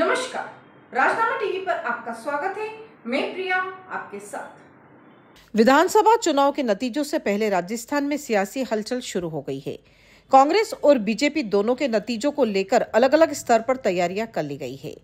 नमस्कार राजनामा टीवी पर आपका स्वागत है मैं प्रिया आपके साथ विधानसभा चुनाव के नतीजों से पहले राजस्थान में सियासी हलचल शुरू हो गई है कांग्रेस और बीजेपी दोनों के नतीजों को लेकर अलग अलग स्तर पर तैयारियां कर ली गई है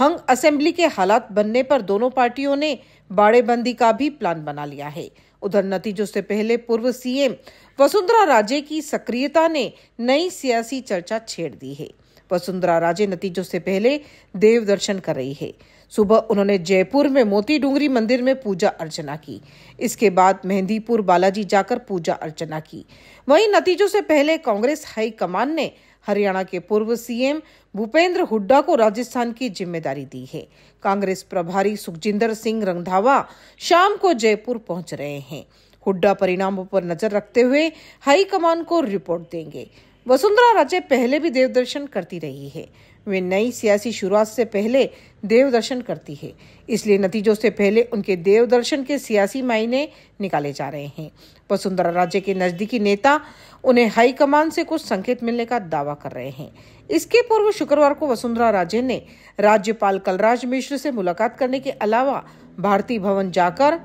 हंग असेंबली के हालात बनने पर दोनों पार्टियों ने बाड़ेबंदी का भी प्लान बना लिया है उधर नतीजों से पहले पूर्व सीएम वसुंधरा राजे की सक्रियता ने नई सियासी चर्चा छेड़ दी है वसुंधरा राजे नतीजों से पहले देव दर्शन कर रही है सुबह उन्होंने जयपुर में मोती डूंगरी मंदिर में पूजा अर्चना की इसके बाद मेहंदीपुर बालाजी जाकर पूजा अर्चना की वहीं नतीजों से पहले कांग्रेस हाईकमान ने हरियाणा के पूर्व सीएम भूपेंद्र हुड्डा को राजस्थान की जिम्मेदारी दी है कांग्रेस प्रभारी सुखजिंदर सिंह रंधावा शाम को जयपुर पहुंच रहे हैं हुड्डा परिणामों पर नजर रखते हुए हाईकमान को रिपोर्ट देंगे वसुंधरा राजे पहले भी देवदर्शन करती रही है वे नई सियासी शुरुआत से पहले देवदर्शन करती है इसलिए नतीजों से पहले उनके देवदर्शन के सियासी मायने निकाले जा रहे हैं वसुंधरा राजे के नजदीकी नेता उन्हें हाईकमान से कुछ संकेत मिलने का दावा कर रहे हैं इसके पूर्व शुक्रवार को वसुंधरा राजे ने राज्यपाल कलराज मिश्र से मुलाकात करने के अलावा भारतीय भवन जाकर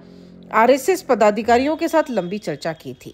आरएसएस पदाधिकारियों के साथ लंबी चर्चा की थी